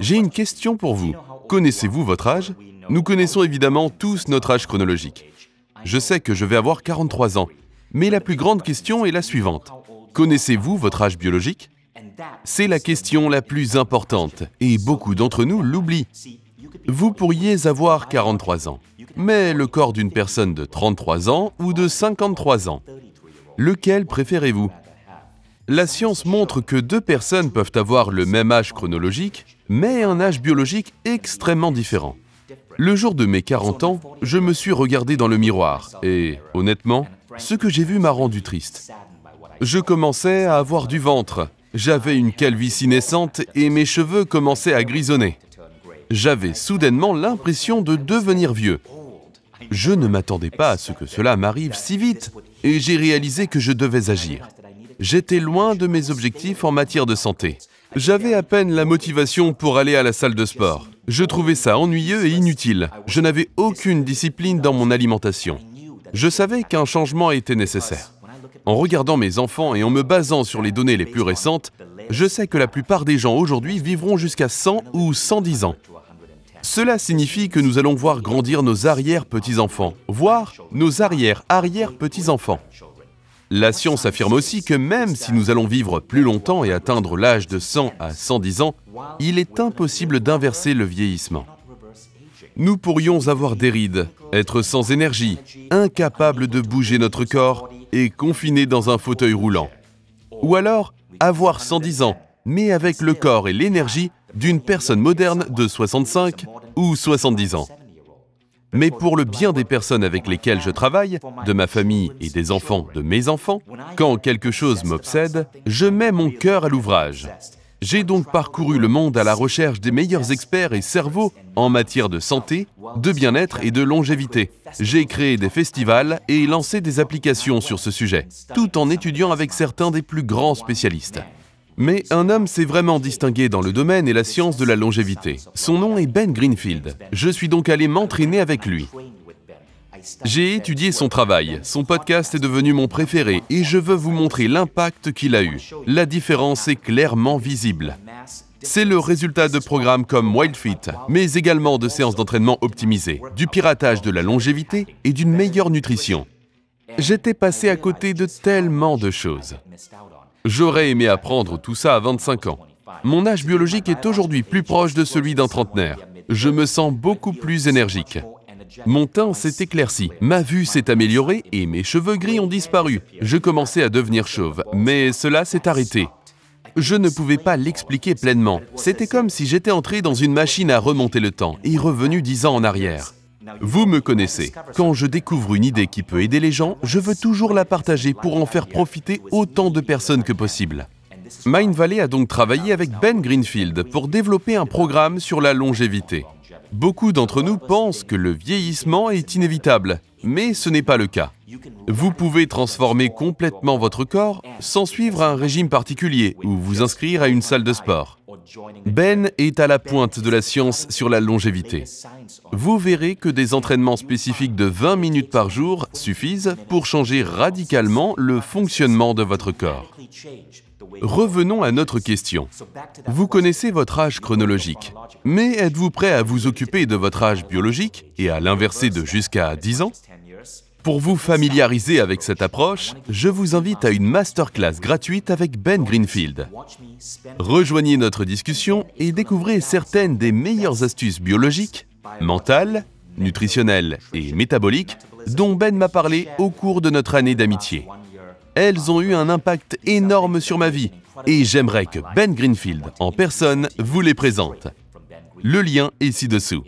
J'ai une question pour vous. Connaissez-vous votre âge Nous connaissons évidemment tous notre âge chronologique. Je sais que je vais avoir 43 ans, mais la plus grande question est la suivante. Connaissez-vous votre âge biologique C'est la question la plus importante, et beaucoup d'entre nous l'oublient. Vous pourriez avoir 43 ans, mais le corps d'une personne de 33 ans ou de 53 ans. Lequel préférez-vous la science montre que deux personnes peuvent avoir le même âge chronologique, mais un âge biologique extrêmement différent. Le jour de mes 40 ans, je me suis regardé dans le miroir et, honnêtement, ce que j'ai vu m'a rendu triste. Je commençais à avoir du ventre, j'avais une calvitie naissante et mes cheveux commençaient à grisonner. J'avais soudainement l'impression de devenir vieux. Je ne m'attendais pas à ce que cela m'arrive si vite et j'ai réalisé que je devais agir j'étais loin de mes objectifs en matière de santé. J'avais à peine la motivation pour aller à la salle de sport. Je trouvais ça ennuyeux et inutile. Je n'avais aucune discipline dans mon alimentation. Je savais qu'un changement était nécessaire. En regardant mes enfants et en me basant sur les données les plus récentes, je sais que la plupart des gens aujourd'hui vivront jusqu'à 100 ou 110 ans. Cela signifie que nous allons voir grandir nos arrière-petits-enfants, voire nos arrière-arrière-petits-enfants. La science affirme aussi que même si nous allons vivre plus longtemps et atteindre l'âge de 100 à 110 ans, il est impossible d'inverser le vieillissement. Nous pourrions avoir des rides, être sans énergie, incapable de bouger notre corps et confiné dans un fauteuil roulant. Ou alors, avoir 110 ans, mais avec le corps et l'énergie d'une personne moderne de 65 ou 70 ans mais pour le bien des personnes avec lesquelles je travaille, de ma famille et des enfants de mes enfants, quand quelque chose m'obsède, je mets mon cœur à l'ouvrage. J'ai donc parcouru le monde à la recherche des meilleurs experts et cerveaux en matière de santé, de bien-être et de longévité. J'ai créé des festivals et lancé des applications sur ce sujet, tout en étudiant avec certains des plus grands spécialistes. Mais un homme s'est vraiment distingué dans le domaine et la science de la longévité. Son nom est Ben Greenfield. Je suis donc allé m'entraîner avec lui. J'ai étudié son travail, son podcast est devenu mon préféré et je veux vous montrer l'impact qu'il a eu. La différence est clairement visible. C'est le résultat de programmes comme WildFit, mais également de séances d'entraînement optimisées, du piratage de la longévité et d'une meilleure nutrition. J'étais passé à côté de tellement de choses. J'aurais aimé apprendre tout ça à 25 ans. Mon âge biologique est aujourd'hui plus proche de celui d'un trentenaire. Je me sens beaucoup plus énergique. Mon teint s'est éclairci, ma vue s'est améliorée et mes cheveux gris ont disparu. Je commençais à devenir chauve, mais cela s'est arrêté. Je ne pouvais pas l'expliquer pleinement. C'était comme si j'étais entré dans une machine à remonter le temps et revenu dix ans en arrière. Vous me connaissez. Quand je découvre une idée qui peut aider les gens, je veux toujours la partager pour en faire profiter autant de personnes que possible. Mindvalley Valley a donc travaillé avec Ben Greenfield pour développer un programme sur la longévité. Beaucoup d'entre nous pensent que le vieillissement est inévitable, mais ce n'est pas le cas. Vous pouvez transformer complètement votre corps sans suivre un régime particulier ou vous inscrire à une salle de sport. Ben est à la ben pointe de la science sur la longévité. Vous verrez que des entraînements spécifiques de 20 minutes par jour suffisent pour changer radicalement le fonctionnement de votre corps. Revenons à notre question. Vous connaissez votre âge chronologique, mais êtes-vous prêt à vous occuper de votre âge biologique et à l'inverser de jusqu'à 10 ans pour vous familiariser avec cette approche, je vous invite à une masterclass gratuite avec Ben Greenfield. Rejoignez notre discussion et découvrez certaines des meilleures astuces biologiques, mentales, nutritionnelles et métaboliques dont Ben m'a parlé au cours de notre année d'amitié. Elles ont eu un impact énorme sur ma vie et j'aimerais que Ben Greenfield en personne vous les présente. Le lien est ci-dessous.